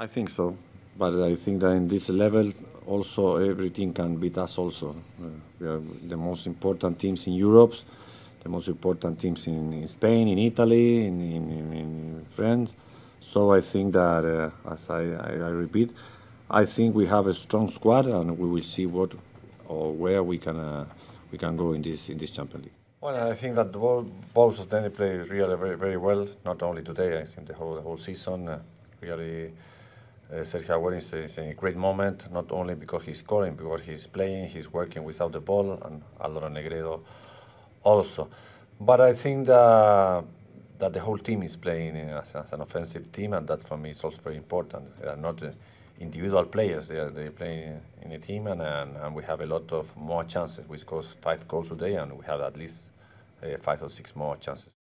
I think so, but I think that in this level also everything can beat us also. Uh, we are the most important teams in Europe, the most important teams in, in Spain, in Italy, in, in, in, France. So I think that, uh, as I, I, I, repeat, I think we have a strong squad and we will see what or where we can uh, we can go in this in this Champions League. Well, I think that both of them play really very, very well. Not only today, I think the whole the whole season uh, really uh, Sergio Aguero is, is, in a great moment, not only because he's scoring, because he's playing, he's working without the ball, and Alvaro Negredo also. But I think that, that the whole team is playing as, as, an offensive team, and that for me is also very important. They are not individual players, they are they play in a team, and, and, and, we have a lot of more chances. We scored five goals today, and we have at least uh, five or six more chances.